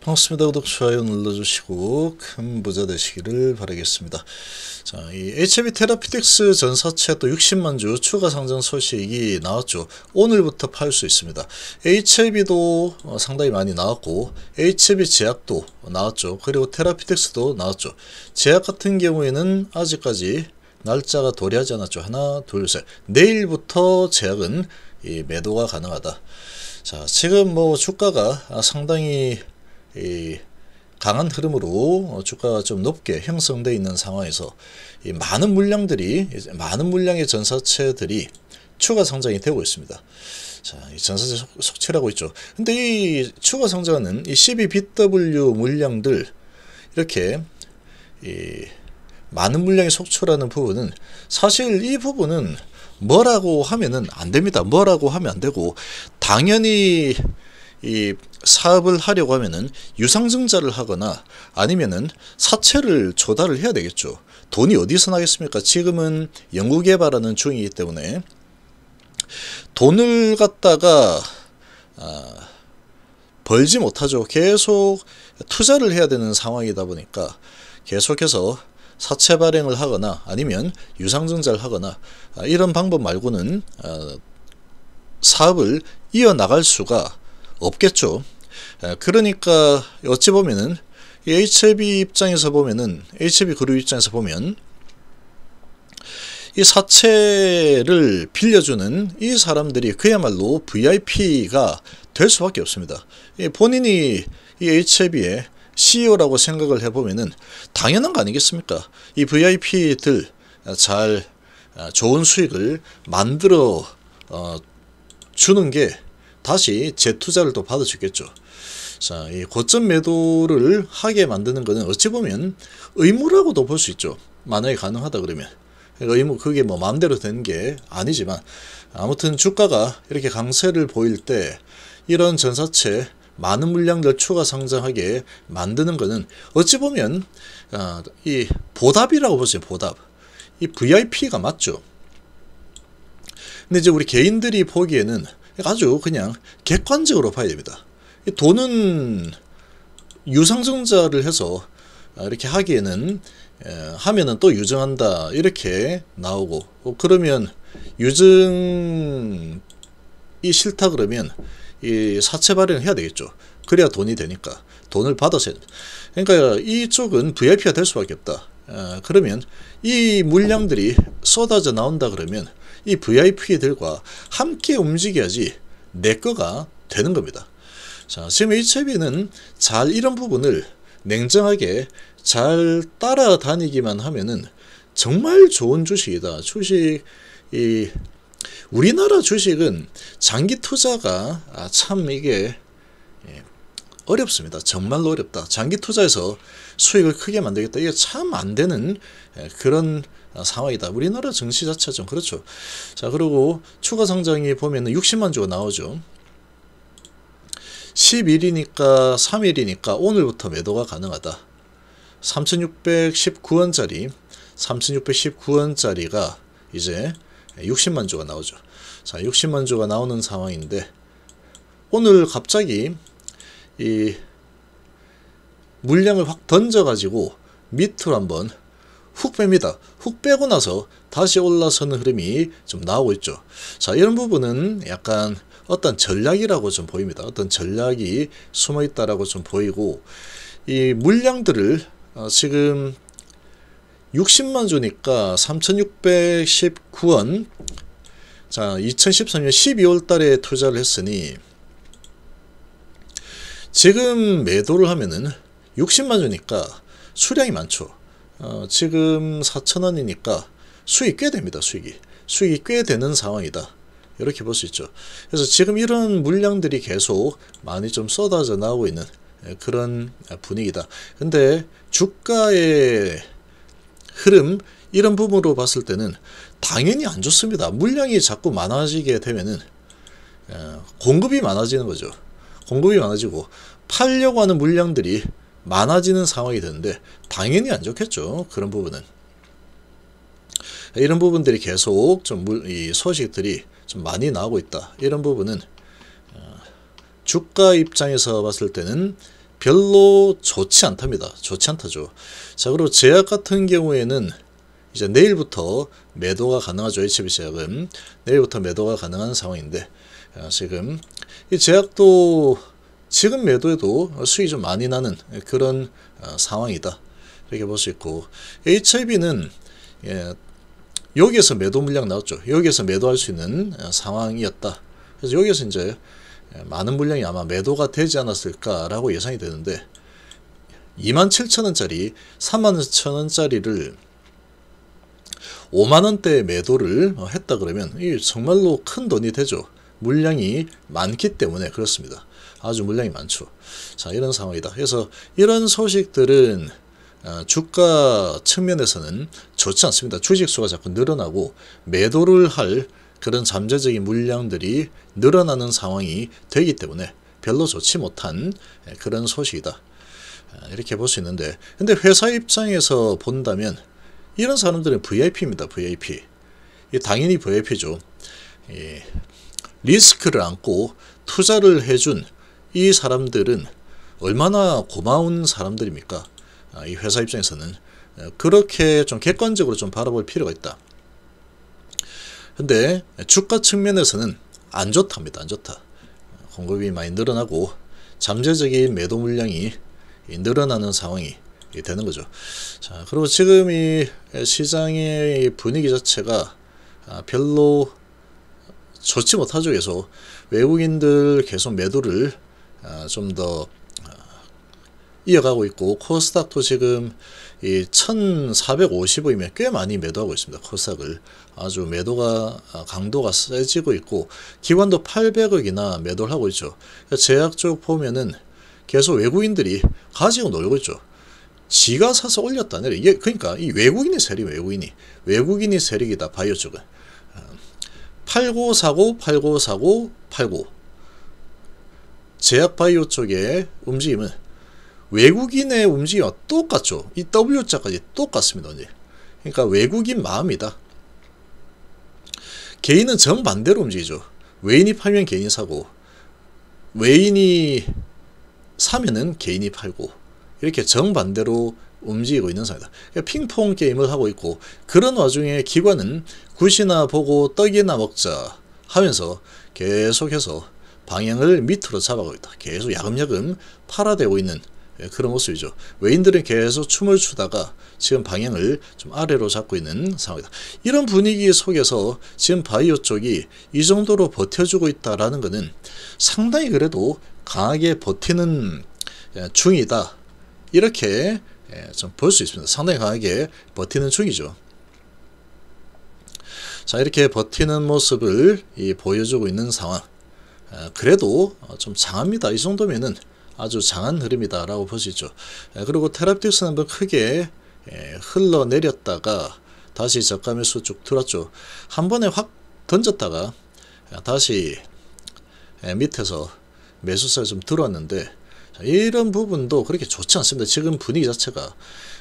반갑습니다. 구독, 좋아요 눌러주시고 큰 부자 되시기를 바라겠습니다. 자, 이 HB 테라피틱스 e 전사채 또 60만 주 추가 상장 소식이 나왔죠. 오늘부터 팔 수 있습니다. HB도 어, 상당히 많이 나왔고 HB e 제약도 나왔죠. 그리고 테라피틱스도 나왔죠. 제약 같은 경우에는 아직까지 날짜가 도리하지 않았죠. 하나, 둘, 셋. 내일부터 제약은 매도가 가능하다. 자, 지금 뭐 주가가 상당히 이 강한 흐름으로 주가가 좀 높게 형성되어 있는 상황에서 이 많은 물량들이 많은 물량의 전사체들이 추가 성장이 되고 있습니다. 자, 이 전사체 속출하고 있죠. 근데 이 추가 성장은이1 2 b w 물량들 이렇게 이 많은 물량이 속출하는 부분은 사실 이 부분은 뭐라고 하면은 안 됩니다. 뭐라고 하면 안 되고 당연히 이 사업을 하려고 하면은 유상증자를 하거나 아니면은 사채를 조달을 해야 되겠죠. 돈이 어디서 나겠습니까? 지금은 연구개발하는 중이기 때문에 돈을 갖다가 아, 벌지 못하죠. 계속 투자를 해야 되는 상황이다 보니까 계속해서 사채 발행을 하거나 아니면 유상증자를 하거나 아, 이런 방법 말고는 아, 사업을 이어나갈 수가 없겠죠. 그러니까 어찌 보면은 HLB 입장에서 보면은 HLB 그룹 입장에서 보면 이 사채를 빌려주는 이 사람들이 그야말로 VIP가 될 수밖에 없습니다. 본인이 이 HLB의 CEO라고 생각을 해보면은 당연한 거 아니겠습니까? 이 VIP들 아, 잘 아, 좋은 수익을 만들어 어, 주는 게 다시 재투자를 또 받아주겠죠. 자, 이 고점 매도를 하게 만드는 것은 어찌 보면 의무라고도 볼 수 있죠. 만약에 가능하다 그러면. 그러니까 의무, 그게 뭐 마음대로 되는 게 아니지만, 아무튼 주가가 이렇게 강세를 보일 때, 이런 전사체, 많은 물량들 추가 상장하게 만드는 것은 어찌 보면, 어, 이 보답이라고 보세요, 보답. 이 VIP가 맞죠. 근데 이제 우리 개인들이 보기에는 아주 그냥 객관적으로 봐야 됩니다. 돈은 유상증자를 해서 아, 이렇게 하기에는 하면은 또 유증한다 이렇게 나오고 어, 그러면 유증이 싫다 그러면 이 사채 발행을 해야 되겠죠. 그래야 돈이 되니까 돈을 받아서 그러니까 이쪽은 VIP가 될 수밖에 없다. 아, 그러면 이 물량들이 쏟아져 나온다 그러면 이 VIP들과 함께 움직여야지 내 거가 되는 겁니다. 자, 지금 HIV는 잘 이런 부분을 냉정하게 잘 따라다니기만 하면은 정말 좋은 주식이다. 주식, 이, 우리나라 주식은 장기 투자가 아, 참 이게 예, 어렵습니다. 정말로 어렵다. 장기 투자에서 수익을 크게 만들겠다. 이게 참 안 되는 예, 그런 아, 상황이다. 우리나라 증시 자체좀 그렇죠. 자 그리고 추가 성장이 보면은 60만 주가 나오죠. 10일이니까 3일이니까 오늘부터 매도가 가능하다. 3619원짜리 3619원짜리가 이제 60만 주가 나오죠. 자, 60만 주가 나오는 상황인데 오늘 갑자기 이 물량을 확 던져 가지고 밑으로 한번 훅 뺍니다. 훅 빼고 나서 다시 올라서는 흐름이 좀 나오고 있죠. 자 이런 부분은 약간 어떤 전략이라고 좀 보입니다. 어떤 전략이 숨어있다라고 좀 보이고 이 물량들을 어, 지금 60만 주니까 3619원 자 2013년 12월 달에 투자를 했으니 지금 매도를 하면은 60만 주니까 수량이 많죠. 어, 지금 4천원이니까 수익 꽤 됩니다. 수익이. 수익이 꽤 되는 상황이다. 이렇게 볼 수 있죠. 그래서 지금 이런 물량들이 계속 많이 좀 쏟아져 나오고 있는 예, 그런 분위기다. 근데 주가의 흐름 이런 부분으로 봤을 때는 당연히 안 좋습니다. 물량이 자꾸 많아지게 되면은 어, 공급이 많아지는 거죠. 공급이 많아지고 팔려고 하는 물량들이 많아지는 상황이 되는데 당연히 안 좋겠죠. 그런 부분은. 이런 부분들이 계속 좀 이 소식들이 좀 많이 나오고 있다. 이런 부분은 어, 주가 입장에서 봤을 때는 별로 좋지 않답니다. 좋지 않다죠. 자, 그리고 제약 같은 경우에는 이제 내일부터 매도가 가능하죠. HB 제약은 내일부터 매도가 가능한 상황인데 어, 지금 이 제약도 지금 매도해도 수익이 좀 많이 나는 그런 어, 상황이다. 이렇게 볼 수 있고 HIV는 예, 여기에서 매도 물량 나왔죠. 여기에서 매도할 수 있는 어, 상황이었다. 그래서 여기에서 이제 예, 많은 물량이 아마 매도가 되지 않았을까라고 예상이 되는데 27,000원짜리, 35,000원짜리를 5만원대 매도를 어, 했다 그러면 이 정말로 큰 돈이 되죠. 물량이 많기 때문에 그렇습니다. 아주 물량이 많죠. 자, 이런 상황이다. 그래서 이런 소식들은 어, 주가 측면에서는 좋지 않습니다. 주식수가 자꾸 늘어나고 매도를 할 그런 잠재적인 물량들이 늘어나는 상황이 되기 때문에 별로 좋지 못한 예, 그런 소식이다. 아, 이렇게 볼 수 있는데 근데 회사 입장에서 본다면 이런 사람들은 VIP입니다. VIP. 당연히 VIP죠. 리스크를 안고 투자를 해준 이 사람들은 얼마나 고마운 사람들입니까? 아, 이 회사 입장에서는 어, 그렇게 좀 객관적으로 좀 바라볼 필요가 있다. 근데 주가 측면에서는 안 좋답니다. 안 좋다. 공급이 많이 늘어나고 잠재적인 매도 물량이 늘어나는 상황이 되는 거죠. 자, 그리고 지금 이 시장의 분위기 자체가 아, 별로 좋지 못하죠. 계속 외국인들 계속 매도를 아, 좀더 어, 이어가고 있고 코스닥도 지금 이1 4 5 0이면꽤 많이 매도하고 있습니다. 코스닥을 아주 매도가 아, 강도가 세지고 있고 기관도 800억이나 매도를 하고 있죠. 그러니까 제약 쪽 보면은 계속 외국인들이 가지고 놀고 있죠. 지가 사서 올렸다 내려 이게 그러니까 이 외국인이 세력 외국인이 외국인이 세리기다 바이오 쪽은 팔고 사고 팔고 사고 팔고 제약바이오 쪽의 움직임은 외국인의 움직임과 똑같죠. 이 W자까지 똑같습니다. 이제. 그러니까 외국인 마음이다. 개인은 정반대로 움직이죠. 외인이 팔면 개인이 사고 외인이 사면은 개인이 팔고 이렇게 정반대로 움직이고 있는 상황이다. 그러니까 핑퐁 게임을 하고 있고 그런 와중에 기관은 굿이나 보고 떡이나 먹자 하면서 계속해서 방향을 밑으로 잡아가고 있다. 계속 야금야금 팔아대고 있는 예, 그런 모습이죠. 외인들은 계속 춤을 추다가 지금 방향을 좀 아래로 잡고 있는 상황이다. 이런 분위기 속에서 지금 바이오 쪽이 이 정도로 버텨주고 있다라는 것은 상당히 그래도 강하게 버티는 예, 중이다. 이렇게 예, 좀볼 수 있습니다. 상당히 강하게 버티는 중이죠. 자 이렇게 버티는 모습을 보여주고 있는 상황 어, 그래도 어, 좀 장합니다. 이 정도면은 아주 장한 흐름이다라고 보시죠. 예, 그리고 테라피스는 한번 크게 예, 흘러내렸다가 다시 저가매수 쭉 들었죠. 한 번에 확 던졌다가 예, 다시 밑에서 매수세좀들어는데 이런 부분도 그렇게 좋지 않습니다. 지금 분위기 자체가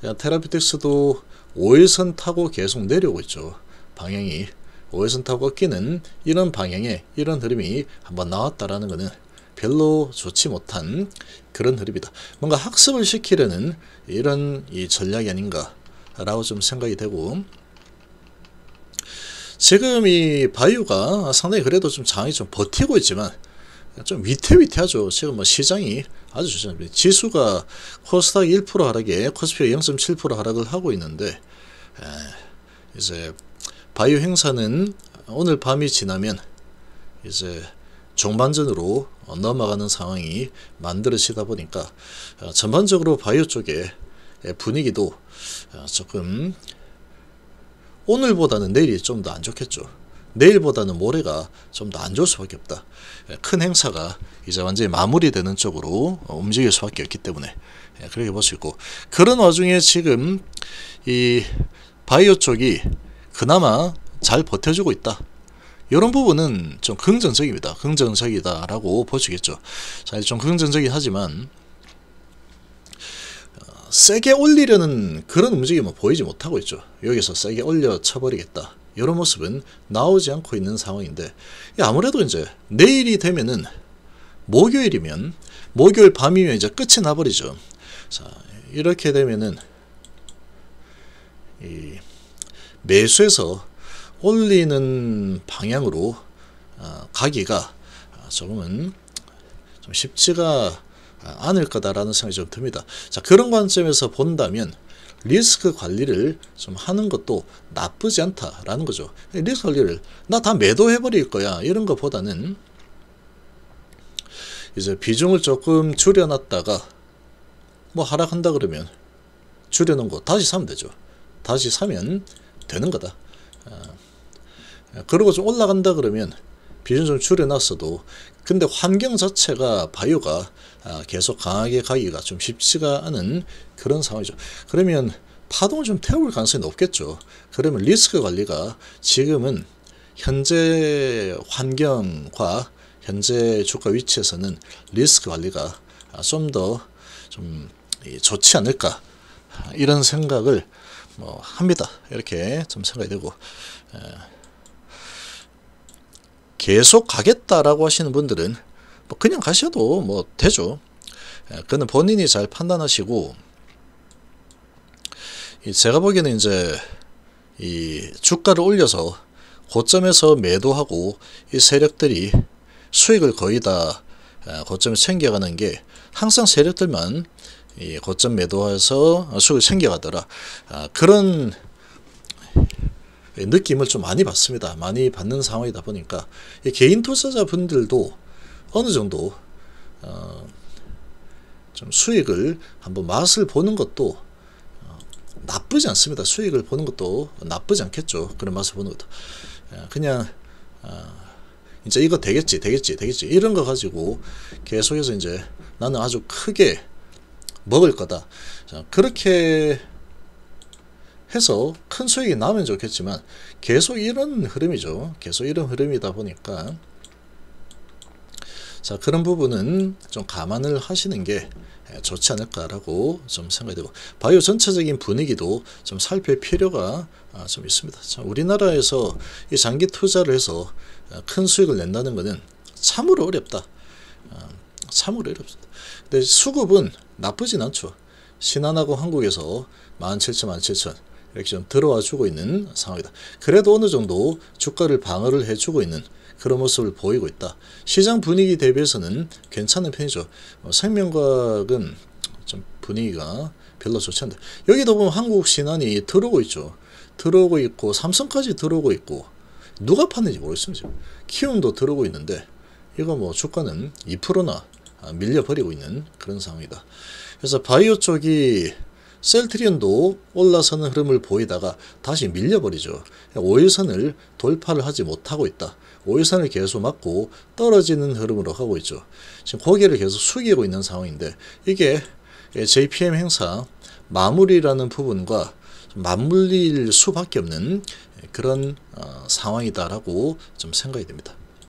그러니까 테라피틱스도 5일선 타고 계속 내려오고 있죠. 방향이 오해선타 꺾기는 이런 방향의 이런 흐름이 한번 나왔다라는 것은 별로 좋지 못한 그런 흐름이다. 뭔가 학습을 시키려는 이런 이 전략이 아닌가라고 좀 생각이 되고 지금 이 바이오가 상당히 그래도 좀 장이 좀 버티고 있지만 좀 위태위태하죠. 지금 뭐 시장이 아주 좋습니다. 지수가 코스닥 1% 하락에 코스피가 0.7% 하락을 하고 있는데 이제 바이오 행사는 오늘 밤이 지나면 이제 종반전으로 넘어가는 상황이 만들어지다 보니까 어, 전반적으로 바이오 쪽의 분위기도 어, 조금 오늘보다는 내일이 좀 더 안 좋겠죠. 내일보다는 모레가 좀 더 안 좋을 수밖에 없다. 큰 행사가 이제 완전히 마무리되는 쪽으로 어, 움직일 수밖에 없기 때문에 그렇게 볼 수 있고 그런 와중에 지금 이 바이오 쪽이 그나마 잘 버텨주고 있다. 이런 부분은 좀 긍정적입니다. 긍정적이다라고 보시겠죠. 자, 좀 긍정적이긴 하지만 어, 세게 올리려는 그런 움직임은 뭐 보이지 못하고 있죠. 여기서 세게 올려 쳐버리겠다. 이런 모습은 나오지 않고 있는 상황인데 아무래도 이제 내일이 되면은 목요일이면 목요일 밤이면 이제 끝이 나버리죠. 자 이렇게 되면은 이 매수해서 올리는 방향으로 어, 가기가 아, 조금은 좀 쉽지가 않을 거다라는 생각이 좀 듭니다. 자 그런 관점에서 본다면 리스크 관리를 좀 하는 것도 나쁘지 않다라는 거죠. 리스크 관리를 나 다 매도해버릴 거야 이런 것보다는 이제 비중을 조금 줄여놨다가 뭐 하락한다 그러면 줄여놓은 거 다시 사면 되죠. 다시 사면 되는 거다. 어, 그러고 좀 올라간다 그러면 비중 좀 줄여놨어도 근데 환경 자체가 바이오가 아, 계속 강하게 가기가 좀 쉽지가 않은 그런 상황이죠. 그러면 파동을 좀 태울 가능성이 높겠죠. 그러면 리스크 관리가 지금은 현재 환경과 현재 주가 위치에서는 리스크 관리가 아, 좀 더좀 좀 좋지 않을까 이런 생각을 뭐 합니다. 이렇게 좀 생각이 되고 예. 계속 가겠다라고 하시는 분들은 뭐 그냥 가셔도 뭐 되죠. 예, 그는 본인이 잘 판단하시고 제가 보기에는 이제 이 주가를 올려서 고점에서 매도하고 이 세력들이 수익을 거의 다 예, 고점에 챙겨가는 게 항상 세력들만 이 고점 매도해서 수익이 생겨가더라. 아, 그런 느낌을 좀 많이 받습니다. 많이 받는 상황이다 보니까 개인 투자자분들도 어느 정도 어, 좀 수익을 한번 맛을 보는 것도 어, 나쁘지 않습니다. 수익을 보는 것도 나쁘지 않겠죠. 그런 맛을 보는 것도 아, 그냥 어, 이제 이거 되겠지, 되겠지, 되겠지 이런 거 가지고 계속해서 이제 나는 아주 크게 먹을 거다. 자, 그렇게 해서 큰 수익이 나면 좋겠지만 계속 이런 흐름이죠. 계속 이런 흐름이다 보니까 자 그런 부분은 좀 감안을 하시는 게 좋지 않을까라고 좀 생각이 되고 바이오 전체적인 분위기도 좀 살필 필요가 아, 좀 있습니다. 자, 우리나라에서 이 장기 투자를 해서 아, 큰 수익을 낸다는 것은 참으로 어렵다. 아, 참으로 어렵습니다. 근데 수급은 나쁘진 않죠. 신한하고 한국에서 17,000, 17,000 이렇게 좀 들어와 주고 있는 상황이다. 그래도 어느 정도 주가를 방어를 해주고 있는 그런 모습을 보이고 있다. 시장 분위기 대비해서는 괜찮은 편이죠. 어, 생명과학은 좀 분위기가 별로 좋지 않다. 여기도 보면 한국 신한이 들어오고 있죠. 들어오고 있고 삼성까지 들어오고 있고 누가 파는지 모르겠습니다. 키움도 들어오고 있는데 이거 뭐 주가는 2%나 아, 밀려버리고 있는 그런 상황이다. 그래서 바이오 쪽이 셀트리온도 올라서는 흐름을 보이다가 다시 밀려버리죠. 5일선을 돌파를 하지 못하고 있다. 5일선을 계속 맞고 떨어지는 흐름으로 가고 있죠. 지금 고개를 계속 숙이고 있는 상황인데 이게 JPM 행사 마무리라는 부분과 맞물릴 수밖에 없는 그런 어, 상황이다라고 좀 생각이 됩니다.